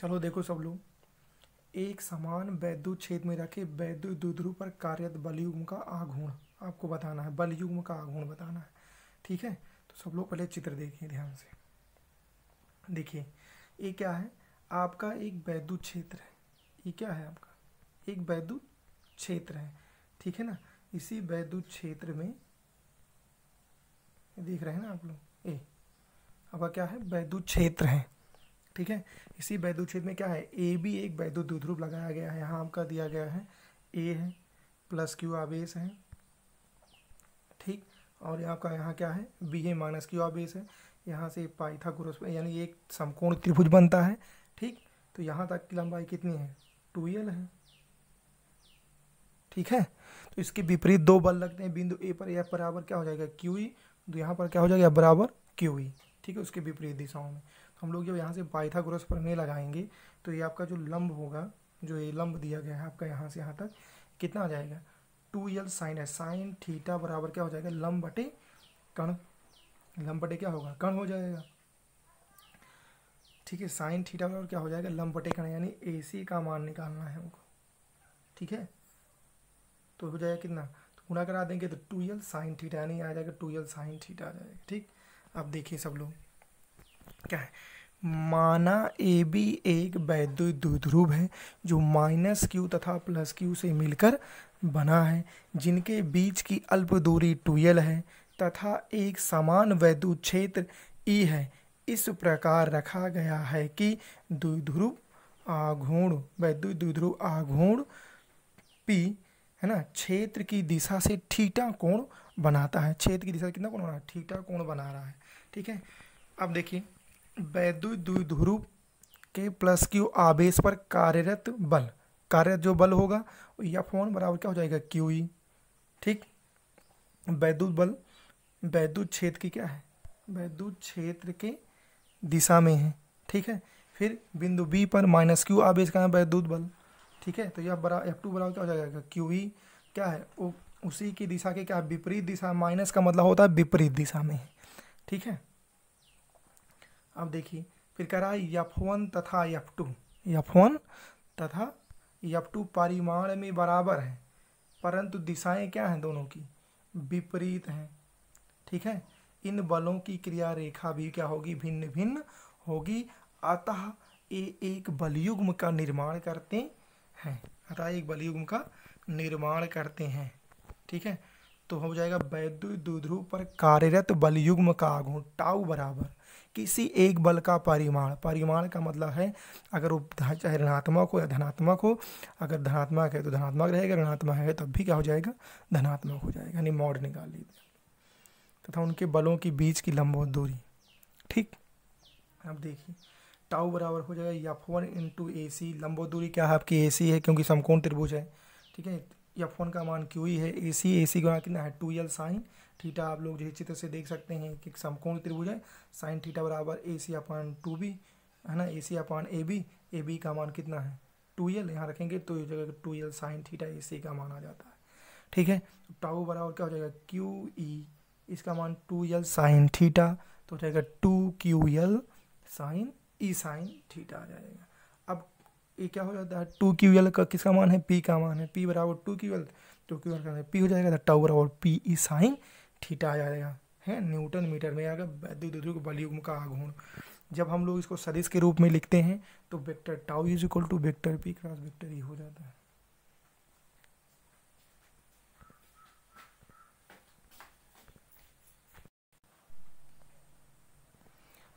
चलो देखो सब लोग एक समान वैद्युत क्षेत्र में रखे वैद्य दुध्रु पर कार्यरत बलयुग्म का आघूर्ण आपको बताना है बलयुग्म का आघूर्ण बताना है ठीक है तो सब लोग पहले चित्र देखिए ध्यान से देखिए ये क्या है आपका एक वैद्युत क्षेत्र है ये क्या है आपका एक वैद्युत क्षेत्र है ठीक है ना इसी वैद्युत क्षेत्र में देख रहे हैं ना आप लोग ए अब क्या है वैद्युत क्षेत्र है ठीक है इसी छेद में क्या है ए भी एक वैद्युत द्विध्रुव लगाया गया है यहाँ आपका दिया गया है ए है प्लस क्यू आवेश है ठीक और यहाँ का यहाँ क्या है बी है माइनस क्यू आवेश है यहाँ से पाइथागोरस यानी एक समकोण त्रिभुज बनता है ठीक तो यहाँ तक की लंबाई कितनी है टू एल है ठीक है तो इसके विपरीत दो बल लगते हैं बिंदु ए पर यह बराबर क्या हो जाएगा क्यू ई e। तो यहाँ पर क्या हो जाएगा बराबर क्यू ई e। ठीक है उसके विपरीत दिशाओं में हम लोग जब यहाँ से पाइथागोरस प्रमेय लगाएंगे तो ये आपका जो लंब होगा जो ये लंब दिया गया है आपका यहाँ से यहाँ तक कितना आ जाएगा टू एल साइन है साइन थीटा बराबर क्या हो जाएगा लंब बटे कण लंब बटे क्या होगा कण हो जाएगा ठीक है साइन थीटा बराबर क्या हो जाएगा लंब बटे कण यानी ए सी का मान निकालना है हमको ठीक है तो हो जाएगा कितना तो गुणा करा देंगे तो टू एल साइन थीटा यानी आ जाएगा टू एल साइन थीटा आ जाएगा ठीक अब देखिए सब लोग क्या है माना ए बी एक वैद्युत द्विध्रुव है जो माइनस क्यू तथा प्लस क्यू से मिलकर बना है जिनके बीच की अल्प दूरी टूयल है तथा एक समान वैद्युत क्षेत्र ई e है इस प्रकार रखा गया है कि द्विध्रुव आघूर्ण वैद्युत द्विध्रुव आघूर्ण पी है ना क्षेत्र की दिशा से ठीटा कोण बनाता है क्षेत्र की दिशा कितना कोण बना रहा है ठीटा कोण बना रहा है ठीक है अब देखिए वैद्युत ध्रुव के प्लस क्यू आवेश पर कार्यरत बल कार्यरत जो बल होगा या फोन बराबर क्या हो जाएगा क्यू ई ठीक वैद्युत बल वैद्युत क्षेत्र की क्या है वैद्युत क्षेत्र के दिशा में है ठीक है फिर बिंदु बी पर माइनस क्यू आवेश का है वैद्युत बल ठीक है तो यह बरा एफ टू बराबर क्या हो जाएगा क्यू ई क्या है उसी की दिशा के क्या विपरीत दिशा माइनस का मतलब होता है विपरीत दिशा में ठीक है अब देखिए फिर कह रहा है यफ वन तथा यफ टू यफ वन तथा यफ टू परिमाण में बराबर है परंतु दिशाएं क्या हैं दोनों की विपरीत हैं ठीक है इन बलों की क्रिया रेखा भी क्या होगी भिन्न भिन्न होगी अतः ये एक बलयुग्म का निर्माण करते हैं अतः एक बलयुग्म का निर्माण करते हैं ठीक है तो हो जाएगा वैद्युत दुध्रुव पर कार्यरत बलयुग्म का आघूर्ण टाउ बराबर किसी एक बल का परिमाण परिमाण का मतलब है अगर वो चाहे ऋणात्मक हो या धनात्मक हो अगर धनात्मक है तो धनात्मक रहेगा ऋणात्मक है तब तो भी क्या हो जाएगा धनात्मक हो जाएगा यानी मॉड निकाल लीजिए तथा उनके बलों के बीच की लंबो दूरी ठीक अब देखिए टाउ बराबर हो जाएगा F one into A C लंबो दूरी क्या है आपकी ए सी है क्योंकि समकोण त्रिभुज है ठीक है यफ वन का मान क्यू ही है ए सी ए सी का कितना है टू एल साइन थीटा आप लोग जो है चित्र से देख सकते हैं कि समकोण त्रिभुज है साइन थीटा बराबर A C upon two B है ना A C upon A B A B का मान कितना है टू एल यहाँ रखेंगे तो जगह two L sine theta A C का मान आ जाता है ठीक है टाउ बराबर क्या हो जाएगा क्यू ई इसका मान टू एल साइन थीटा तो हो जाएगा two Q L sine E sine theta आ जाएगा अब ये क्या हो जाता है टू क्यू एल का किसका मान है पी का मान है पी बराबर टू क्यू एल टू तो क्यू एल का पी हो जाएगा तो टाउ बराबर पी ई साइन ठीटा आ जाएगा है न्यूटन मीटर में आएगा वैद्युत बलयुग्म का आघूर्ण जब हम लोग इसको सदिश के रूप में लिखते हैं तो vector tau is equal to vector P cross vector E e हो जाता है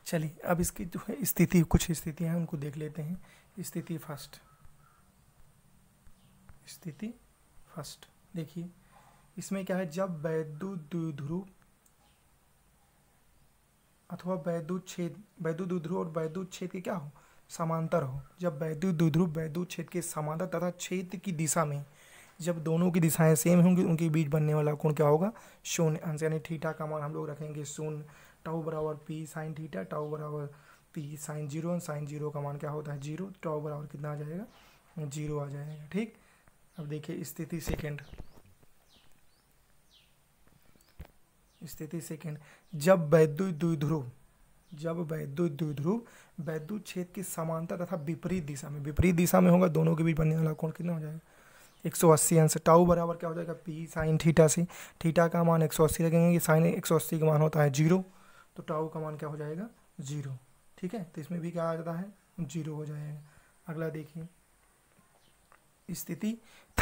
चलिए अब इसकी जो है स्थिति कुछ स्थितियां हैं उनको देख लेते हैं स्थिति फर्स्ट स्थिति फर्स्ट देखिए इसमें क्या है जब वैद्युद्विध्रुव अथवा वैद्युत छेद और वैद्युत छेद के क्या हो समांतर हो जब वैद्युद्विध्रुव वैद्युत छेद के समांतर तथा क्षेत्र की दिशा में जब दोनों की दिशाएं सेम होंगी उनके बीच बनने वाला कोण क्या होगा शून्य अंश यानी थीटा का मान हम लोग रखेंगे शून्य टाउ बराबर पी साइन थीटा टाउ बराबर P sine zero sine zero का मान क्या होता है जीरो टाउ बराबर कितना आ जाएगा जीरो आ जाएगा ठीक अब देखिए स्थिति सेकेंड स्थिति सेकंड जब वैद्युत द्विध्रुव जब वैद्युत द्विध्रुव वैद्युत क्षेत्र की समानता तथा विपरीत दिशा में विपरीत दिशा में होगा दोनों के बीच बनने वाला कोण कितना हो जाएगा एक सौ अस्सी आंसर बराबर क्या हो जाएगा पी साइन थीटा से थीटा का मान एक सौ अस्सी कि साइन एक सौ अस्सी का मान होता है जीरो तो टाउ का मान क्या हो जाएगा जीरो ठीक है तो इसमें भी क्या आ जाता है जीरो हो जाएगा अगला देखिए स्थिति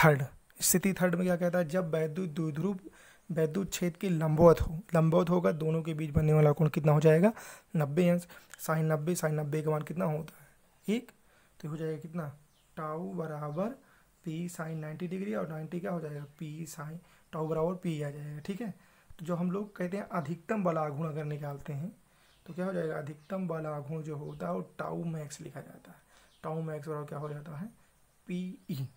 थर्ड स्थिति थर्ड में क्या कहता है जब वैद्युत द्विध्रुव वैद्युत छेद की लंबवत हो लंबवत होगा दोनों के बीच बनने वाला कोण कितना हो जाएगा नब्बे अंश साइन नब्बे साइन नब्बे का मान कितना होता है एक तो हो जाएगा कितना टाऊ बराबर पी साइन नाइन्टी डिग्री और नाइन्टी क्या हो जाएगा पी साइन टाऊ बराबर पी आ जाएगा ठीक है तो जो हम लोग कहते हैं अधिकतम बल आघूर्ण अगर निकालते हैं तो क्या हो जाएगा अधिकतम बल आघूर्ण जो होता है वो टाऊ मैक्स लिखा जाता है टाऊ मैक्स बराबर क्या हो जाता है पी ई